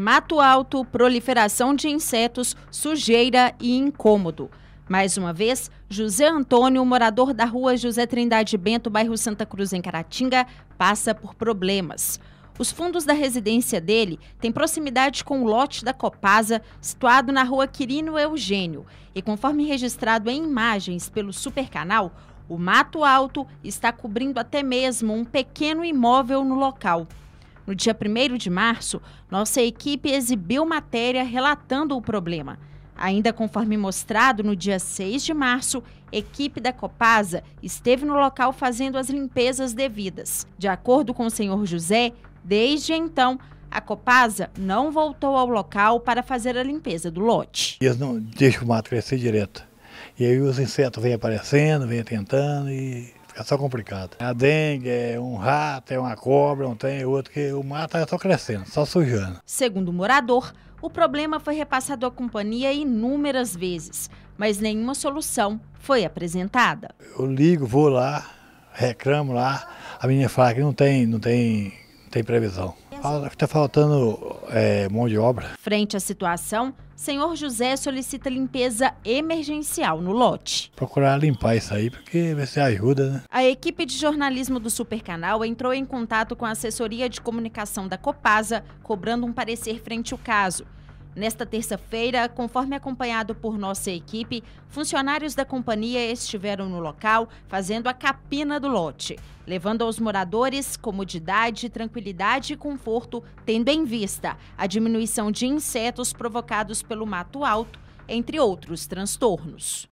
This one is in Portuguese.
mato alto, proliferação de insetos, sujeira e incômodo. Mais uma vez, José Antônio, morador da rua José Trindade Bento, bairro Santa Cruz, em Caratinga, passa por problemas. Os fundos da residência dele têm proximidade com o lote da Copasa, situado na rua Quirino Eugênio. E conforme registrado em imagens pelo Supercanal, o mato alto está cobrindo até mesmo um pequeno imóvel no local. No dia 1 de março, nossa equipe exibiu matéria relatando o problema. Ainda conforme mostrado no dia 6 de março, equipe da Copasa esteve no local fazendo as limpezas devidas. De acordo com o senhor José, desde então, a Copasa não voltou ao local para fazer a limpeza do lote. Eles não deixam o mato crescer direto. E aí os insetos vêm aparecendo, vêm tentando e fica só complicado. A dengue é um rato, é uma cobra, um tem é outro que o mato está é só crescendo, só sujando. Segundo o morador, o problema foi repassado à companhia inúmeras vezes, mas nenhuma solução foi apresentada. Eu ligo, vou lá, reclamo lá, a menina fala que não tem, não tem, não tem previsão. Está faltando é, mão de obra. Frente à situação, senhor José solicita limpeza emergencial no lote. Procurar limpar isso aí, porque você ajuda, né? A equipe de jornalismo do Supercanal entrou em contato com a assessoria de comunicação da Copasa, cobrando um parecer frente ao caso. Nesta terça-feira, conforme acompanhado por nossa equipe, funcionários da companhia estiveram no local fazendo a capina do lote, levando aos moradores comodidade, tranquilidade e conforto, tendo em vista a diminuição de insetos provocados pelo mato alto, entre outros transtornos.